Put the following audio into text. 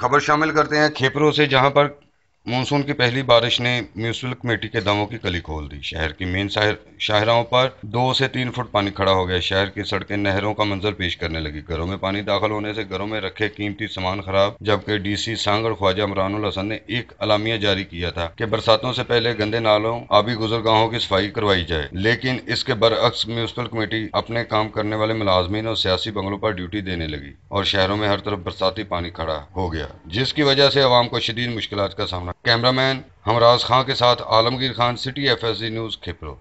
खबर शामिल करते हैं खेपरों से जहां पर मानसून की पहली बारिश ने म्यूनसिपल कमेटी के दामों की कली खोल दी शहर की मेन शाहराओं पर दो से तीन फुट पानी खड़ा हो गया शहर की सड़कें नहरों का मंजर पेश करने लगी घरों में पानी दाखिल होने से घरों में रखे कीमती सामान खराब जबकि डीसी सांगड़ ख्वाजा इमरान हसन ने एक अलामिया जारी किया था कि बरसातों से पहले गंदे नालों आबी गुजरगाहों की सफाई करवाई जाए लेकिन इसके बरअक्स म्यूनसिपल कमेटी अपने काम करने वाले मुलाजमीन और सियासी बंगलों पर ड्यूटी देने लगी और शहरों में हर तरफ बरसाती पानी खड़ा हो गया जिसकी वजह से आवाम को शदीद मुश्किल का सामना कैमरामैन हमराज खां के साथ Alamgir Khan city FSD news खिपरो